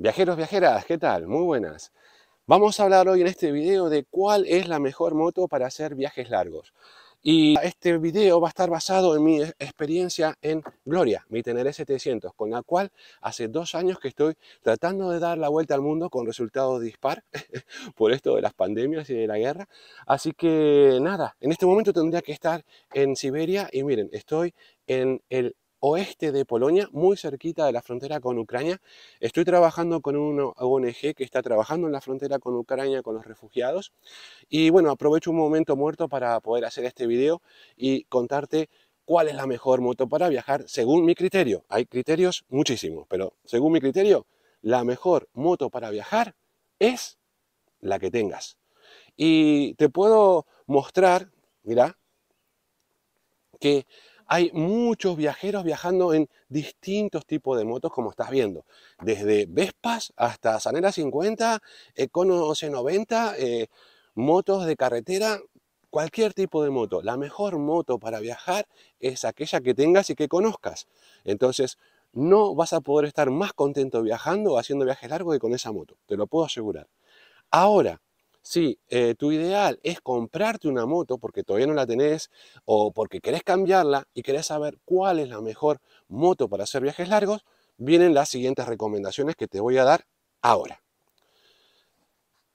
Viajeros, viajeras, ¿qué tal? Muy buenas. Vamos a hablar hoy en este video de cuál es la mejor moto para hacer viajes largos. Y este video va a estar basado en mi e-, experiencia en Gloria, mi Teneré 700, con la cual hace dos años que estoy tratando de dar la vuelta al mundo con resultados dispar por esto de las pandemias y de la guerra. Así que nada, en este momento tendría que estar en Siberia y miren, estoy en el oeste de Polonia, muy cerquita de la frontera con Ucrania. Estoy trabajando con una ONG que está trabajando en la frontera con Ucrania con los refugiados. Y bueno, aprovecho un momento muerto para poder hacer este video y contarte cuál es la mejor moto para viajar según mi criterio. Hay criterios muchísimos, pero según mi criterio, la mejor moto para viajar es la que tengas. Y te puedo mostrar, mira, que hay muchos viajeros viajando en distintos tipos de motos, como estás viendo. Desde Vespas hasta Sanera 50, Econo 1190, eh, motos de carretera, cualquier tipo de moto. La mejor moto para viajar es aquella que tengas y que conozcas. Entonces, no vas a poder estar más contento viajando o haciendo viajes largos que con esa moto, te lo puedo asegurar. Ahora, si eh, tu ideal es comprarte una moto porque todavía no la tenés o porque querés cambiarla y querés saber cuál es la mejor moto para hacer viajes largos, vienen las siguientes recomendaciones que te voy a dar ahora.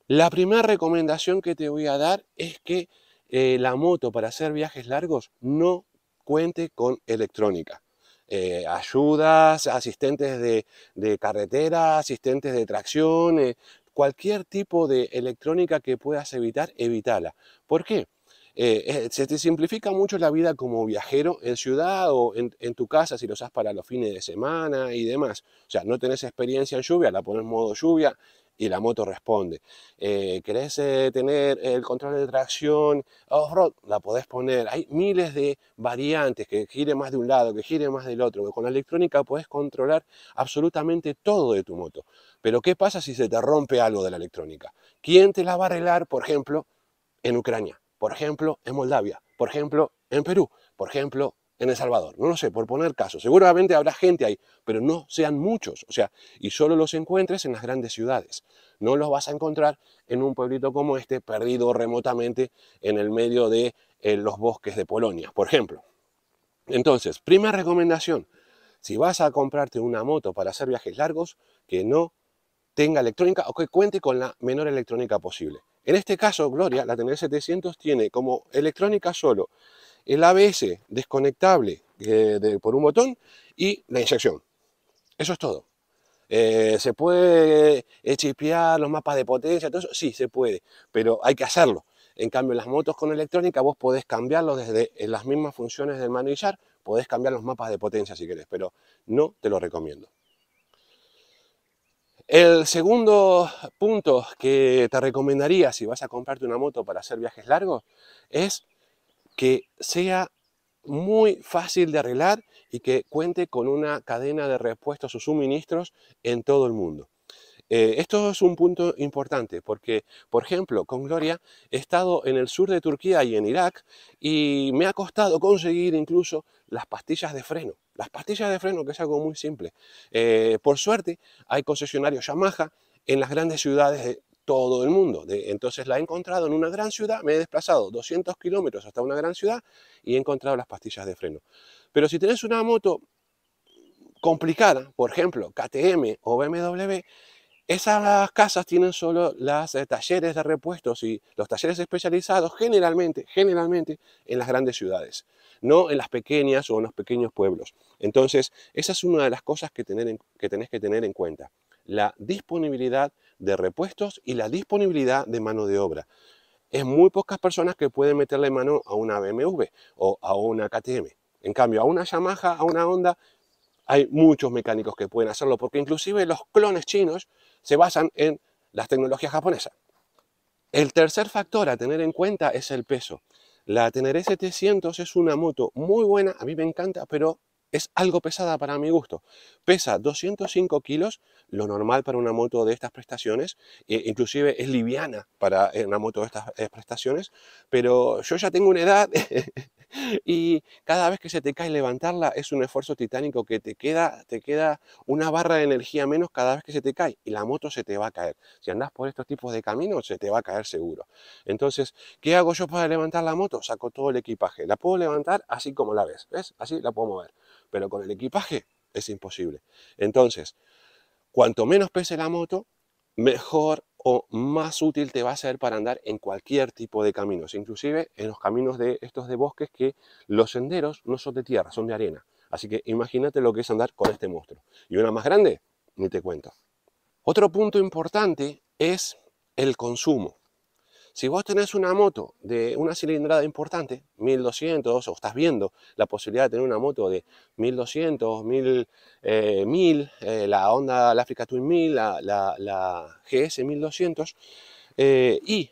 La primera recomendación que te voy a dar es que eh, la moto para hacer viajes largos no cuente con electrónica. Eh, ayudas, asistentes de, carretera, asistentes de tracción, cualquier tipo de electrónica que puedas evitar, evítala. ¿Por qué? Eh, eh, se te simplifica mucho la vida como viajero en ciudad o en, tu casa si lo usas para los fines de semana y demás. O sea, no tenés experiencia en lluvia, la pones en modo lluvia y la moto responde. Eh, ¿Querés eh, tener el control de tracción off-road? Oh, la podés poner. Hay miles de variantes, que gire más de un lado, que gire más del otro. Que con la electrónica puedes controlar absolutamente todo de tu moto. Pero ¿qué pasa si se te rompe algo de la electrónica? ¿Quién te la va a arreglar, por ejemplo, en Ucrania? Por ejemplo, en Moldavia. Por ejemplo, en Perú. Por ejemplo, en El Salvador. No lo sé, por poner caso, Seguramente habrá gente ahí, pero no sean muchos. O sea, y solo los encuentres en las grandes ciudades. No los vas a encontrar en un pueblito como este, perdido remotamente en el medio de eh, los bosques de Polonia, por ejemplo. Entonces, primera recomendación. Si vas a comprarte una moto para hacer viajes largos, que no tenga electrónica o que cuente con la menor electrónica posible. En este caso, Gloria, la Tener 700 tiene como electrónica solo el ABS desconectable eh, por un botón y la inyección. Eso es todo. Eh, ¿Se puede eh, chipear los mapas de potencia? Todo eso? Sí, se puede, pero hay que hacerlo. En cambio, las motos con electrónica vos podés cambiarlo desde las mismas funciones del manillar, podés cambiar los mapas de potencia si querés, pero no te lo recomiendo. El segundo punto que te recomendaría si vas a comprarte una moto para hacer viajes largos es que sea muy fácil de arreglar y que cuente con una cadena de repuestos o suministros en todo el mundo. Eh, esto es un punto importante porque, por ejemplo, con Gloria he estado en el sur de Turquía y en Irak y me ha costado conseguir incluso las pastillas de freno. Las pastillas de freno, que es algo muy simple. Eh, por suerte, hay concesionarios Yamaha en las grandes ciudades de todo el mundo. entonces la he encontrado en una gran ciudad, me he desplazado 200 kilómetros hasta una gran ciudad y he encontrado las pastillas de freno. Pero si tenés una moto complicada, por ejemplo, KTM o BMW, esas casas tienen solo los eh, talleres de repuestos y los talleres especializados generalmente, generalmente en las grandes ciudades, no en las pequeñas o en los pequeños pueblos. Entonces, esa es una de las cosas que, que tenés que tener en cuenta la disponibilidad de repuestos y la disponibilidad de mano de obra. Es muy pocas personas que pueden meterle mano a una BMW o a una KTM. En cambio, a una Yamaha, a una Honda, hay muchos mecánicos que pueden hacerlo, porque inclusive los clones chinos se basan en las tecnologías japonesas. El tercer factor a tener en cuenta es el peso. La Teneré 700 es una moto muy buena, a mí me encanta, pero es algo pesada para mi gusto. Pesa 205 kilos, lo normal para una moto de estas prestaciones, eh, inclusive es liviana para eh, una moto de estas eh, prestaciones, pero yo ya tengo una edad y cada vez que se te cae levantarla es un esfuerzo titánico que te queda, te queda una barra de energía menos cada vez que se te cae y la moto se te va a caer. Si andas por estos tipos de caminos se te va a caer seguro. Entonces, ¿qué hago yo para levantar la moto? Saco todo el equipaje. La puedo levantar así como la ves, ¿ves? Así la puedo mover. Pero con el equipaje es imposible. Entonces, cuanto menos pese la moto, mejor o más útil te va a ser para andar en cualquier tipo de caminos, inclusive en los caminos de estos de bosques que los senderos no son de tierra, son de arena. Así que imagínate lo que es andar con este monstruo. Y una más grande, ni te cuento. Otro punto importante es el consumo. Si vos tenés una moto de una cilindrada importante, 1200, o estás viendo la posibilidad de tener una moto de 1200, 1000, 1000 la Honda, la Africa Twin 1000, la, GS 1200, eh, y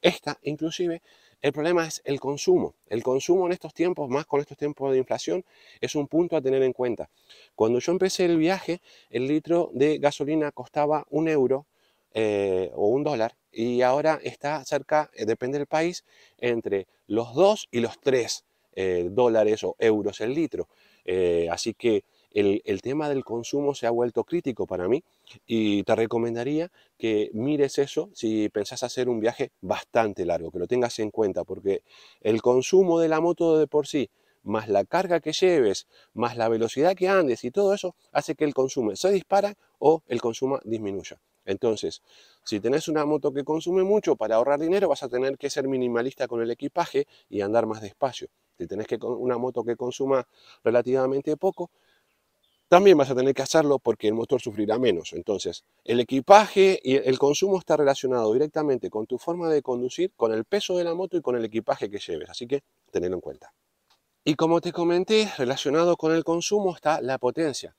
esta inclusive, el problema es el consumo. El consumo en estos tiempos, más con estos tiempos de inflación, es un punto a tener en cuenta. Cuando yo empecé el viaje, el litro de gasolina costaba un euro eh, o un dólar y ahora está cerca, eh, depende del país, entre los 2 y los 3 eh, dólares o euros el litro. Eh, así que el, el, tema del consumo se ha vuelto crítico para mí y te recomendaría que mires eso si pensás hacer un viaje bastante largo, que lo tengas en cuenta, porque el consumo de la moto de por sí, más la carga que lleves, más la velocidad que andes y todo eso, hace que el consumo se dispara o el consumo disminuya. Entonces, si tenés una moto que consume mucho, para ahorrar dinero vas a tener que ser minimalista con el equipaje y andar más despacio. Si tenés que una moto que consuma relativamente poco, también vas a tener que hacerlo porque el motor sufrirá menos. Entonces, el equipaje y el consumo está relacionado directamente con tu forma de conducir, con el peso de la moto y con el equipaje que lleves. Así que tenedlo en cuenta. Y como te comenté, relacionado con el consumo está la potencia.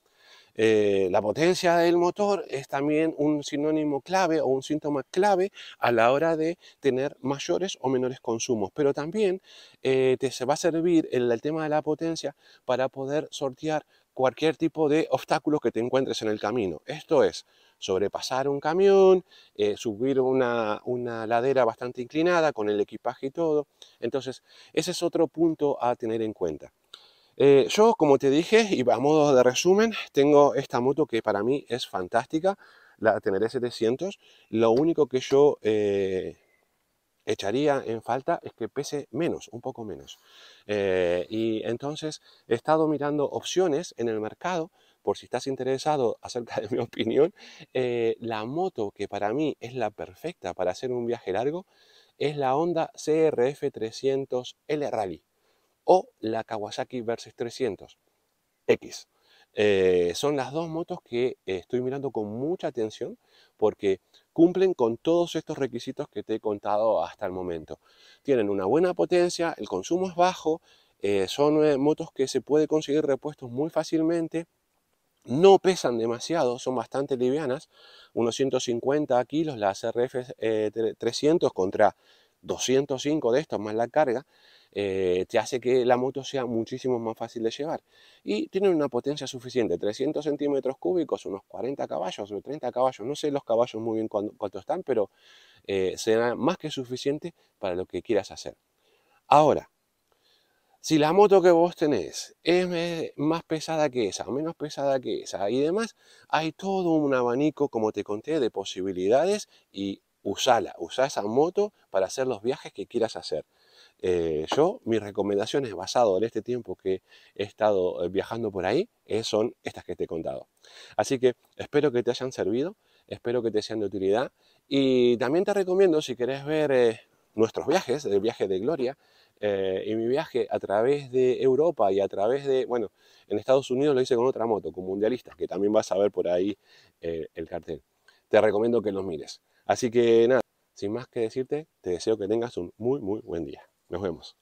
Eh, la potencia del motor es también un sinónimo clave o un síntoma clave a la hora de tener mayores o menores consumos, pero también eh, te se va a servir el, tema de la potencia para poder sortear cualquier tipo de obstáculo que te encuentres en el camino. Esto es sobrepasar un camión, eh, subir una, ladera bastante inclinada con el equipaje y todo. Entonces, ese es otro punto a tener en cuenta. Eh, yo, como te dije, y a modo de resumen, tengo esta moto que para mí es fantástica, la Teneré 700. Lo único que yo eh, echaría en falta es que pese menos, un poco menos. Eh, y entonces he estado mirando opciones en el mercado, por si estás interesado acerca de mi opinión, la moto que para mí es la perfecta para hacer un viaje largo es la Honda CRF 300 L Rally o la Kawasaki Versys 300 X. Eh, son las dos motos que eh, estoy mirando con mucha atención porque cumplen con todos estos requisitos que te he contado hasta el momento. Tienen una buena potencia, el consumo es bajo, eh, son motos que se puede conseguir repuestos muy fácilmente, no pesan demasiado, son bastante livianas, unos 150 kilos las RF 300 contra 205 de estos más la carga. Eh, te hace que la moto sea muchísimo más fácil de llevar. Y tiene una potencia suficiente, 300 centímetros cúbicos, unos 40 caballos o 30 caballos, no sé los caballos muy bien cuánto están, pero eh, será más que suficiente para lo que quieras hacer. Ahora, si la moto que vos tenés es más pesada que esa, o menos pesada que esa y demás, hay todo un abanico, como te conté, de posibilidades y usala, usa esa moto para hacer los viajes que quieras hacer. Eh, yo, mis recomendaciones basado en este tiempo que he estado eh, viajando por ahí eh, son estas que te he contado. Así que espero que te hayan servido, espero que te sean de utilidad y también te recomiendo si quieres ver nuestros viajes, el viaje de Gloria y mi viaje a través de Europa y a través de, bueno, en Estados Unidos lo hice con otra moto, con Mundialistas, que también vas a ver por ahí el cartel. Te recomiendo que los mires. Así que nada, sin más que decirte, te deseo que tengas un muy, muy buen día. Nos vemos.